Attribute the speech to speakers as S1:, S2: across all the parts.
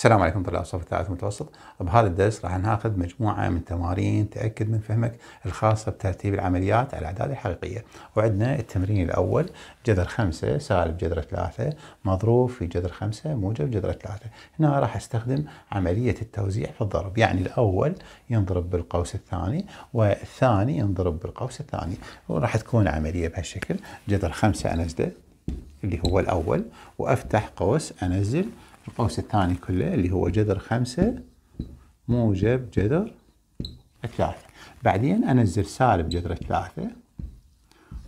S1: السلام عليكم طلاب صف الثالث المتوسط بهذا الدرس راح ناخذ مجموعة من تمارين تأكد من فهمك الخاصة بترتيب العمليات على الأعداد الحقيقية وعندنا التمرين الأول جذر خمسة سالب جذر ثلاثة مضروب في جذر خمسة موجب جذر ثلاثة هنا راح استخدم عملية التوزيع في الضرب يعني الأول ينضرب بالقوس الثاني والثاني ينضرب بالقوس الثاني وراح تكون عملية بهالشكل جذر خمسة أنزله اللي هو الأول وأفتح قوس أنزل القوس الثاني كله اللي هو جذر خمسة موجب جذر ثلاثة بعدين أنزل سالب جذر ثلاثة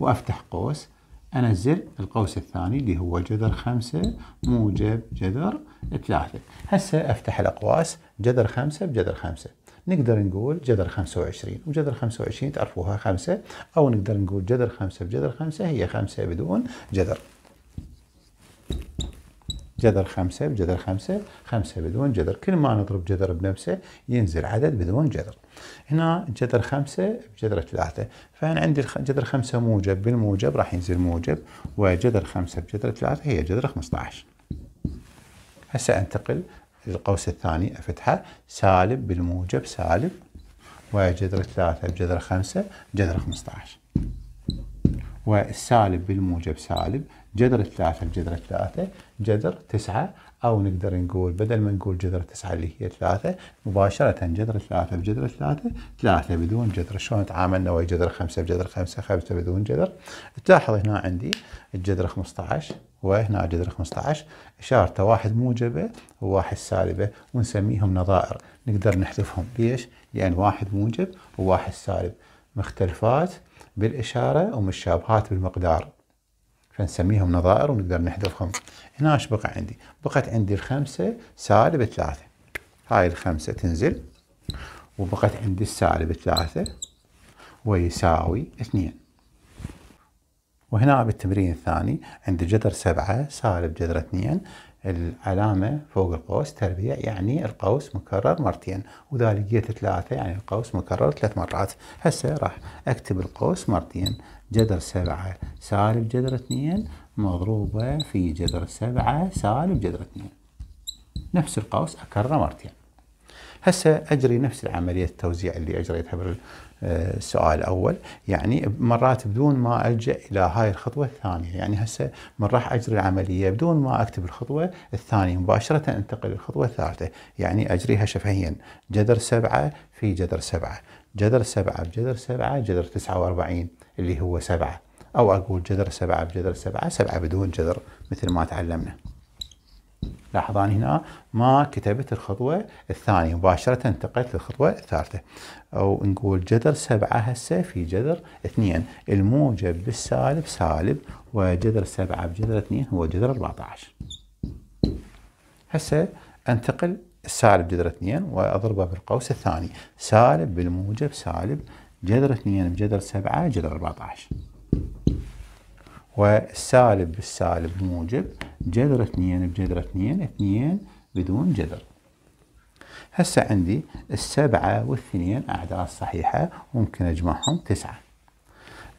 S1: وأفتح قوس أنزل القوس الثاني اللي هو جذر خمسة موجب جذر ثلاثة هسه أفتح الأقواس جذر خمسة بجذر خمسة نقدر نقول جذر خمسة وعشرين وجذر خمسة وعشرين تعرفوها خمسة أو نقدر نقول جذر خمسة بجذر خمسة هي خمسة بدون جذر جذر خمسة بجذر خمسة خمسة بدون جذر كل ما نضرب جذر بنفسه ينزل عدد بدون جذر هنا جذر خمسة بجذر ثلاثة فهنا عندي جذر خمسة موجب بالموجب راح ينزل موجب وجذر خمسة بجذر ثلاثة هي جذر 15 هسا أنتقل للقوس الثاني أفتحه سالب بالموجب سالب وجذر ثلاثة بجذر خمسة جذر 15 والسالب بالموجب سالب جذر الثلاثة بجذر الثلاثة جذر تسعة أو نقدر نقول بدل ما نقول جذر تسعة اللي هي ثلاثة مباشرة جذر ثلاثة بجذر ثلاثة ثلاثة بدون جذر شلون تعاملنا ويا جذر خمسة بجذر خمسة خمسة بدون جذر تلاحظ هنا عندي الجذر 15 وهنا جذر 15 إشارته واحد موجبة وواحد سالبة ونسميهم نظائر نقدر نحذفهم ليش؟ لأن يعني واحد موجب وواحد سالب مختلفات بالإشارة ومشابهات بالمقدار فنسميهم نظائر ونقدر نحذفهم هنا ايش بقى عندي بقت عندي الخمسة سالب ثلاثة هاي الخمسة تنزل وبقت عندي السالب ثلاثة ويساوي اثنين وهنا بالتمرين الثاني عندي جذر سبعة سالب جذر اثنين العلامة فوق القوس تربيع يعني القوس مكرر مرتين وذلك لقيت ثلاثة يعني القوس مكرر ثلاث مرات هسه راح اكتب القوس مرتين جذر سبعة سالب جذر اثنين مضروبة في جذر سبعة سالب جذر اثنين نفس القوس اكرره مرتين هسه اجري نفس العملية التوزيع اللي اجريتها السؤال آه، الاول يعني مرات بدون ما الجا الى هاي الخطوه الثانيه يعني هسه من راح اجري العمليه بدون ما اكتب الخطوه الثانيه مباشره انتقل للخطوه الثالثه يعني اجريها شفهيا جذر سبعه في جذر سبعه جذر سبعه بجذر سبعه جذر 49 اللي هو سبعه او اقول جذر سبعه بجذر سبعه سبعه بدون جذر مثل ما تعلمنا لاحظ أنا هنا ما كتبت الخطوة الثانية مباشرة انتقلت للخطوة الثالثة أو نقول جذر سبعة هسه في جذر اثنين الموجب بالسالب سالب وجذر سبعة بجذر اثنين هو جذر 14 هسه انتقل السالب جذر اثنين وأضربه بالقوس الثاني سالب بالموجب سالب جذر اثنين بجذر سبعة جذر 14 والسالب بالسالب موجب جذر اثنين بجذر اثنين اثنين بدون جذر هسه عندي السبعة والثنين أعداد صحيحة ممكن أجمعهم تسعة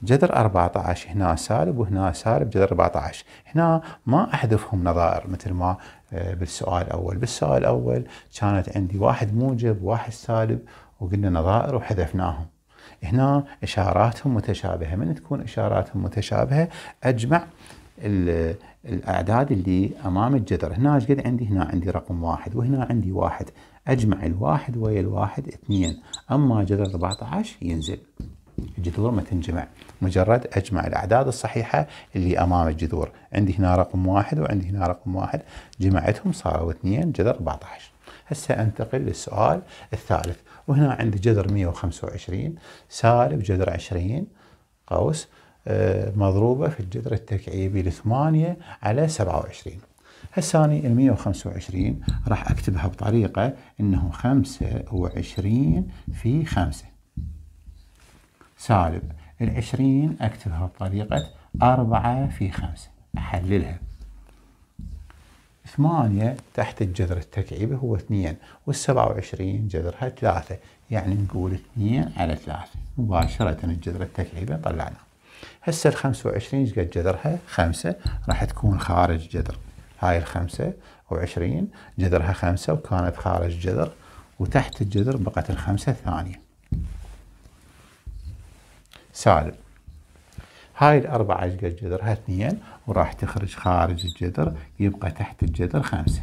S1: جذر 14 هنا سالب وهنا سالب جذر 14 هنا ما أحذفهم نظائر مثل ما آه، بالسؤال الأول بالسؤال الأول كانت عندي واحد موجب واحد سالب وقلنا نظائر وحذفناهم هنا اشاراتهم متشابهه من تكون اشاراتهم متشابهه اجمع الاعداد اللي امام الجذر هنا ايش قد عندي هنا عندي رقم واحد وهنا عندي واحد اجمع الواحد ويا الواحد اثنين اما جذر 14 ينزل الجذور ما تنجمع مجرد اجمع الاعداد الصحيحه اللي امام الجذور عندي هنا رقم واحد وعندي هنا رقم واحد جمعتهم صاروا اثنين جذر 14 هسه انتقل للسؤال الثالث وهنا عندي جذر 125 سالب جذر 20 قوس آه، مضروبة في الجذر التكعيبي 8 على 27 هسه أنا ال 125 راح أكتبها بطريقة أنه 25 في 5 سالب ال 20 أكتبها بطريقة 4 في 5 أحللها ثمانية تحت الجذر التكعيبي هو اثنين والسبعة وعشرين جذرها ثلاثة يعني نقول اثنين على ثلاثة مباشرة الجذر التكعيبي طلعنا هسه الخمسة وعشرين قد جذرها خمسة راح تكون خارج جذر هاي الخمسة وعشرين جذرها خمسة وكانت خارج جذر وتحت الجذر بقت الخمسة ثانية سالب هاي الأربعة عشقة الجذرها اثنين وراح تخرج خارج الجذر يبقى تحت الجذر خمسة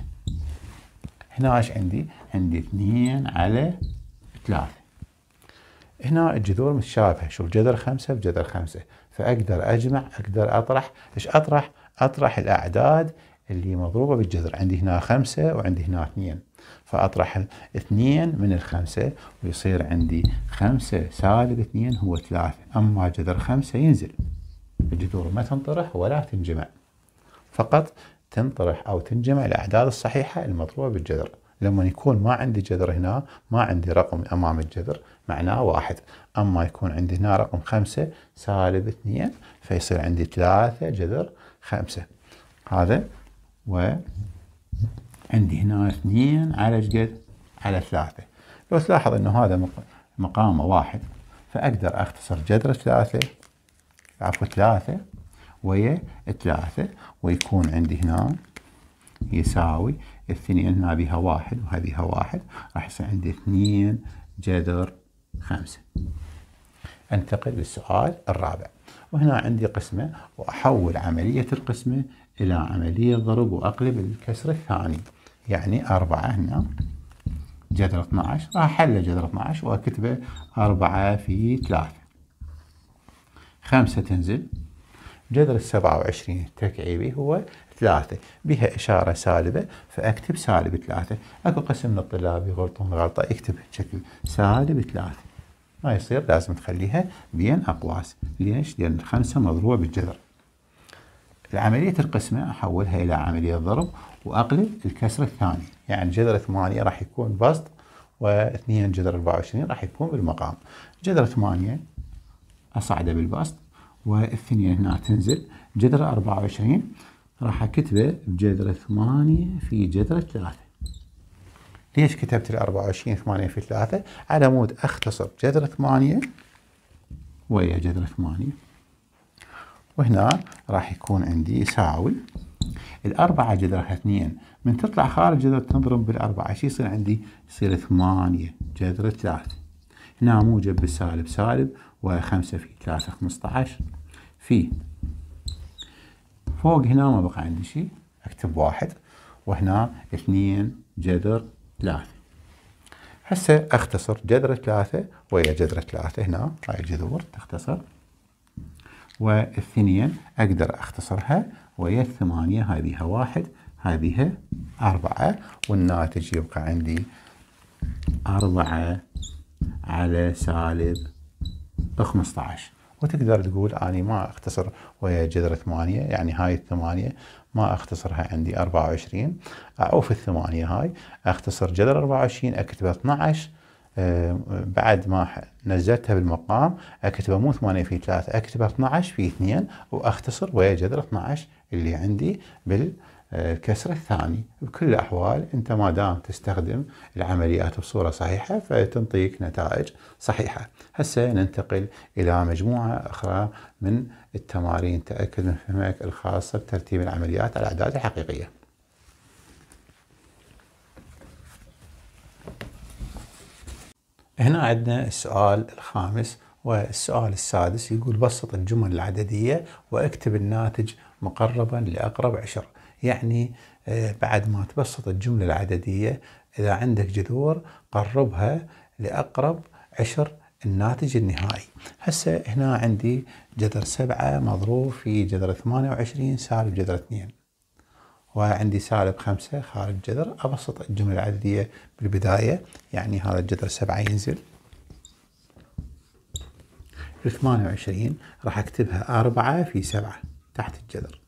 S1: هنا ايش عندي؟ عندي اثنين على ثلاثة هنا الجذور متشابهة شوف جذر خمسة بجذر خمسة فأقدر أجمع أقدر أطرح إيش أطرح؟ أطرح الأعداد اللي مضروبة بالجذر عندي هنا خمسة وعندي هنا اثنين فأطرح اثنين من الخمسة ويصير عندي خمسة سالب اثنين هو ثلاثة أما جذر خمسة ينزل الجذور ما تنطرح ولا تنجمع فقط تنطرح أو تنجمع الأعداد الصحيحة المطلوبه بالجذر لما يكون ما عندي جذر هنا ما عندي رقم أمام الجذر معناه واحد أما يكون عندي هنا رقم خمسة سالب اثنين فيصير عندي ثلاثة جذر خمسة هذا و عندي هنا اثنين على جد على ثلاثة لو تلاحظ أنه هذا مقامه واحد فأقدر أختصر جذر ثلاثة عفوا ثلاثة ويا ثلاثة ويكون عندي هنا يساوي اثنين هنا بها واحد وهذه بها واحد راح يصير عندي اثنين جذر خمسة انتقل للسؤال الرابع وهنا عندي قسمة وأحول عملية القسمة إلى عملية ضرب وأقلب الكسر الثاني يعني أربعة هنا جذر 12 راح أحل جذر 12 وأكتبه أربعة في ثلاثة خمسة تنزل جذر السبعة وعشرين التكعيبي هو ثلاثة بها إشارة سالبة فأكتب سالب ثلاثة أكو قسم من الطلاب يغلطون غلطة يكتب بشكل سالب ثلاثة ما يصير لازم تخليها بين أقواس ليش؟ لأن الخمسة مضروبة بالجذر عملية القسمة أحولها إلى عملية ضرب وأقلب الكسر الثاني يعني جذر ثمانية راح يكون بسط واثنين جذر 24 راح يكون بالمقام جذر ثمانية أصعده بالبسط والثنية هنا تنزل جذر 24 راح أكتبه بجذر 8 في جذر 3 ليش كتبت ال 24 8 في 3 على مود أختصر جذر 8 ويا جذر 8 وهنا راح يكون عندي يساوي الأربعة جذرها اثنين من تطلع خارج جذر تنضرب بالأربعة شو يصير عندي؟ يصير ثمانية جذر ثلاثة هنا موجب بالسالب سالب وخمسة في ثلاثة خمسة في فوق هنا ما بقى عندي شيء اكتب واحد وهنا اثنين جذر ثلاثة هسا اختصر جذر ثلاثة ويا جذر ثلاثة هنا هاي الجذور تختصر والثنين اقدر اختصرها ويا الثمانية هاي بيها واحد هاي بيها أربعة والناتج يبقى عندي أربعة على سالب 15 وتقدر تقول اني ما أختصر ويا جذر 8 يعني هاي الثمانية ما أختصرها عندي 24 أعوف الثمانية هاي أختصر جذر 24 أكتبه 12 آه، بعد ما نزلتها بالمقام اكتبه مو 8 في 3 اكتبه 12 في 2 واختصر ويا جذر 12 اللي عندي بال الكسر الثاني بكل الأحوال أنت ما دام تستخدم العمليات بصورة صحيحة فتنطيك نتائج صحيحة هسه ننتقل إلى مجموعة أخرى من التمارين تأكد من فهمك الخاصة بترتيب العمليات على الأعداد الحقيقية هنا عندنا السؤال الخامس والسؤال السادس يقول بسط الجمل العددية واكتب الناتج مقربا لأقرب عشر يعني آه، بعد ما تبسط الجملة العددية إذا عندك جذور قربها لأقرب عشر الناتج النهائي هسه هنا عندي جذر سبعة مضروب في جذر ثمانية وعشرين سالب جذر اثنين وعندي سالب خمسة خارج جذر أبسط الجملة العددية بالبداية يعني هذا الجذر سبعة ينزل ثمانية وعشرين راح أكتبها أربعة في سبعة تحت الجذر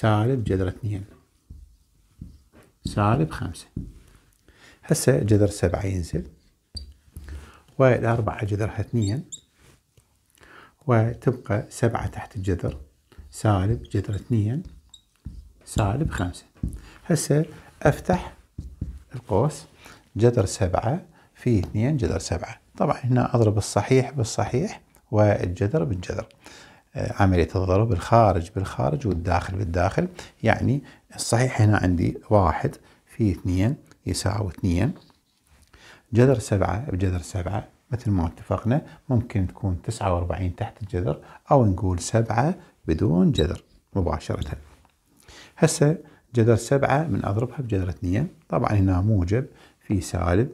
S1: سالب جذر اثنين سالب خمسة هسه جذر سبعة ينزل والأربعة جذرها اثنين وتبقى سبعة تحت الجذر سالب جذر اثنين سالب خمسة هسه أفتح القوس جذر سبعة في اثنين جذر سبعة طبعا هنا أضرب الصحيح بالصحيح والجذر بالجذر عملية الضرب الخارج بالخارج والداخل بالداخل يعني الصحيح هنا عندي واحد في اثنين يساوي اثنين جذر سبعة بجذر سبعة مثل ما اتفقنا ممكن تكون تسعة واربعين تحت الجذر أو نقول سبعة بدون جذر مباشرة هسه جذر سبعة من أضربها بجذر اثنين طبعا هنا موجب في سالب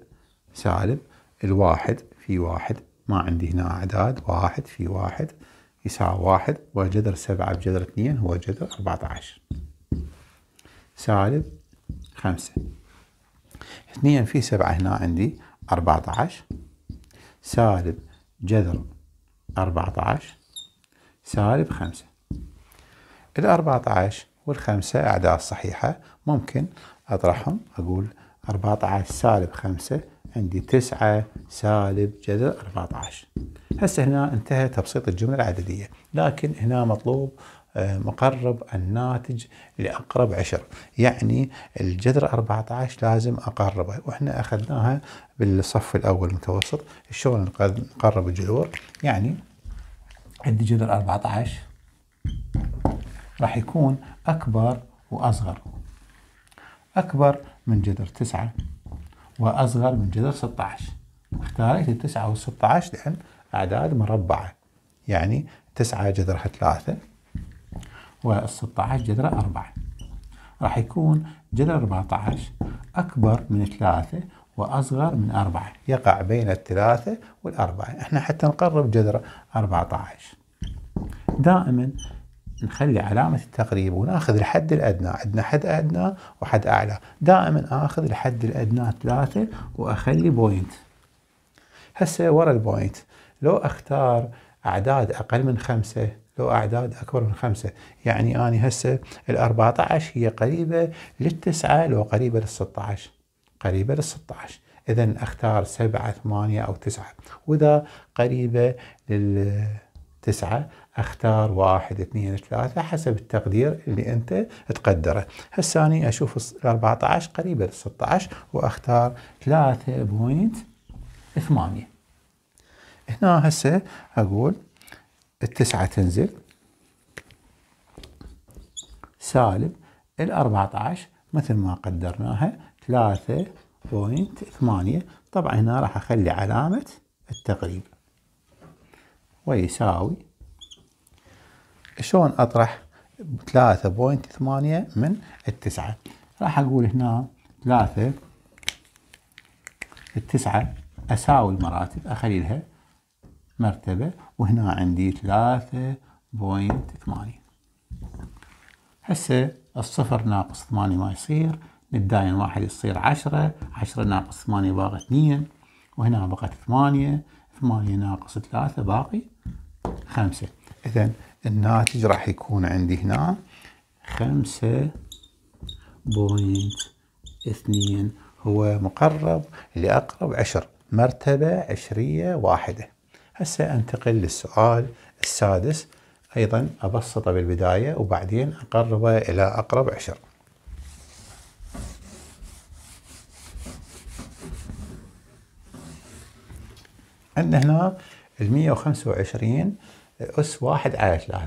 S1: سالب الواحد في واحد ما عندي هنا أعداد واحد في واحد يساوي واحد وجذر سبعة بجذر اثنين هو جذر أربعة عشر سالب خمسة اثنين في سبعة هنا عندي أربعة عشر سالب جذر أربعة عشر سالب خمسة الأربعة عشر والخمسة أعداد صحيحة ممكن أطرحهم أقول أربعة عشر سالب خمسة عندي 9 سالب جذر 14 هسه هنا انتهى تبسيط الجملة العددية لكن هنا مطلوب آه، مقرب الناتج لأقرب عشر يعني الجذر 14 لازم أقربه وإحنا أخذناها بالصف الأول المتوسط شلون نقرب الجذور يعني عندي جذر 14 راح يكون أكبر وأصغر أكبر من جذر 9 واصغر من جذر 16 اختارت ال 9 وال 16 لان اعداد مربعه يعني 9 جذرها 3 وال 16 جذرها 4 راح يكون جذر 14 اكبر من 3 واصغر من 4 يقع بين ال 3 وال 4 احنا حتى نقرب جذر 14 دائما نخلي علامة التقريب وناخذ الحد الأدنى عندنا حد أدنى وحد أعلى دائما آخذ الحد الأدنى ثلاثة وأخلي بوينت هسه ورا البوينت لو أختار أعداد أقل من خمسة لو أعداد أكبر من خمسة يعني أنا هسه الأربعة عشر هي قريبة للتسعة لو قريبة للستة عشر قريبة للستة عشر إذا أختار سبعة ثمانية أو تسعة وإذا قريبة لل تسعة اختار واحد اثنين ثلاثة حسب التقدير اللي انت تقدره هسه اني اشوف ال 14 قريبة ال 16 واختار 3.8 هنا هسه اقول التسعة تنزل سالب ال 14 مثل ما قدرناها 3.8 طبعا هنا راح اخلي علامة التقريب ويساوي شلون أطرح 3.8 من التسعة راح أقول هنا 3 التسعة أساوي المراتب أخلي لها مرتبة وهنا عندي 3.8 هسه الصفر ناقص 8 ما يصير نتداين واحد يصير 10 10 ناقص 8 باقي 2 وهنا بقت 8 8 ناقص 3 باقي 5 إذا الناتج راح يكون عندي هنا 5.2 هو مقرب لأقرب عشر مرتبة عشرية واحدة هسه أنتقل للسؤال السادس أيضا أبسطه بالبداية وبعدين أقربه إلى أقرب عشر عندنا هنا ال 125 اس 1 على 3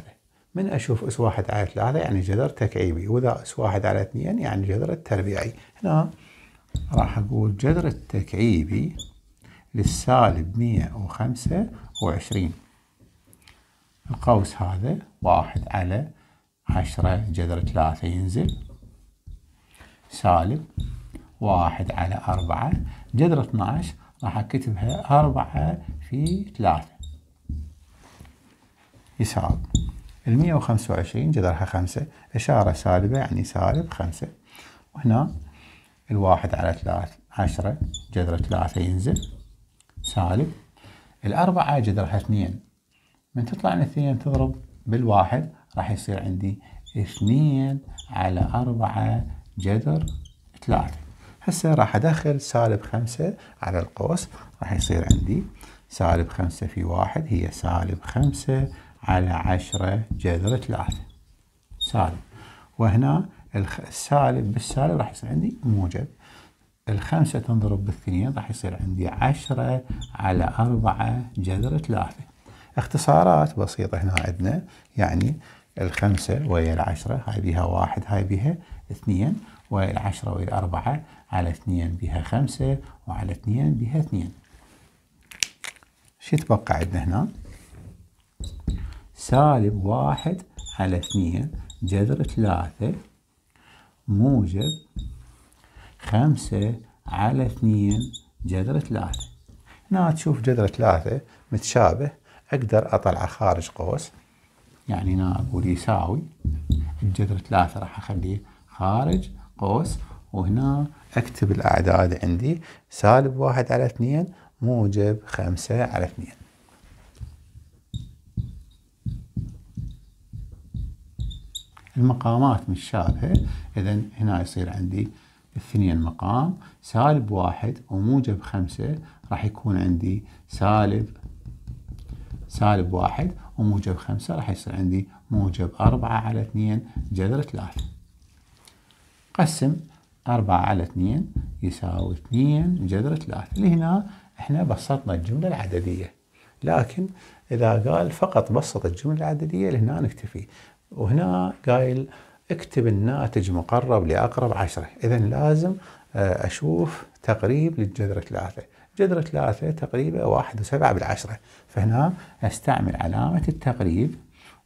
S1: من اشوف اس 1 على 3 يعني جذر تكعيبي واذا اس 1 على 2 يعني جذر التربيعي هنا راح اقول جذر التكعيبي للسالب 125 القوس هذا 1 على 10 جذر 3 ينزل سالب واحد على أربعة جذر 12 راح أكتبها أربعة في ثلاثة يساوي المية وخمسة وعشرين جذرها خمسة إشارة سالبة يعني سالب خمسة وهنا الواحد على ثلاث عشرة جذر ثلاثة ينزل سالب الأربعة جذرها اثنين من تطلع من اثنين تضرب بالواحد راح يصير عندي اثنين على أربعة جذر ثلاثة هسه راح أدخل سالب خمسة على القوس راح يصير عندي سالب خمسة في واحد هي سالب خمسة على عشرة جذر ثلاثة سالب وهنا السالب بالسالب راح يصير عندي موجب الخمسة تنضرب بالاثنين راح يصير عندي عشرة على أربعة جذر ثلاثة اختصارات بسيطة هنا عندنا يعني الخمسة ويا العشرة هاي بها واحد هاي بها اثنين ويا العشرة ويا الأربعة على اثنين بها خمسة وعلى اثنين بها اثنين شو يتبقى عندنا هنا سالب واحد على اثنين جذر ثلاثة موجب خمسة على اثنين جذر ثلاثة هنا تشوف جذر ثلاثة متشابه أقدر أطلع خارج قوس يعني هنا اقول يساوي الجذر ثلاثة راح أخليه خارج قوس وهنا أكتب الأعداد عندي سالب واحد على اثنين موجب خمسة على اثنين المقامات متشابهة إذا هنا يصير عندي اثنين مقام سالب واحد وموجب خمسة راح يكون عندي سالب سالب واحد وموجب خمسة راح يصير عندي موجب أربعة على اثنين جذر ثلاثة قسم أربعة على اثنين يساوي اثنين جذر ثلاثة لهنا احنا بسطنا الجملة العددية لكن إذا قال فقط بسط الجملة العددية لهنا نكتفي وهنا قايل اكتب الناتج مقرب لأقرب عشرة إذا لازم آه، أشوف تقريب للجذر ثلاثة جذر ثلاثة تقريبا واحد وسبعة بالعشرة فهنا استعمل علامة التقريب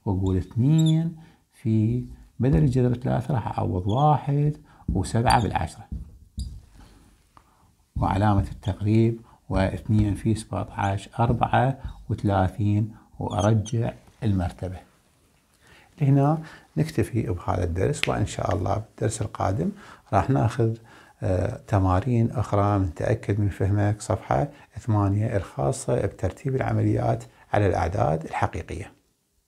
S1: واقول اثنين في بدل الجذر ثلاثة راح اعوض واحد وسبعة بالعشرة وعلامة التقريب واثنين في سبعة عشر أربعة وثلاثين وأرجع المرتبة هنا نكتفي بهذا الدرس وإن شاء الله بالدرس القادم راح ناخذ تمارين أخرى من تأكد من فهمك صفحة 8 الخاصة بترتيب العمليات على الأعداد الحقيقية